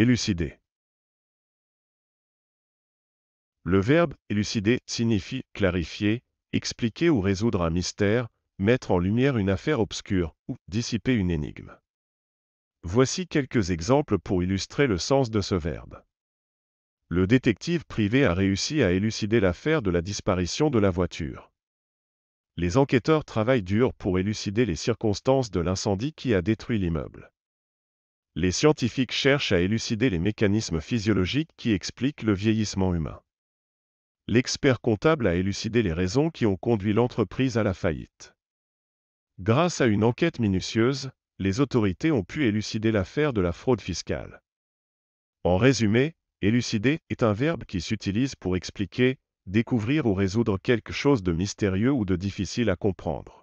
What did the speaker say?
Élucider. Le verbe élucider signifie clarifier, expliquer ou résoudre un mystère, mettre en lumière une affaire obscure ou dissiper une énigme. Voici quelques exemples pour illustrer le sens de ce verbe. Le détective privé a réussi à élucider l'affaire de la disparition de la voiture. Les enquêteurs travaillent dur pour élucider les circonstances de l'incendie qui a détruit l'immeuble. Les scientifiques cherchent à élucider les mécanismes physiologiques qui expliquent le vieillissement humain. L'expert comptable a élucidé les raisons qui ont conduit l'entreprise à la faillite. Grâce à une enquête minutieuse, les autorités ont pu élucider l'affaire de la fraude fiscale. En résumé, élucider est un verbe qui s'utilise pour expliquer, découvrir ou résoudre quelque chose de mystérieux ou de difficile à comprendre.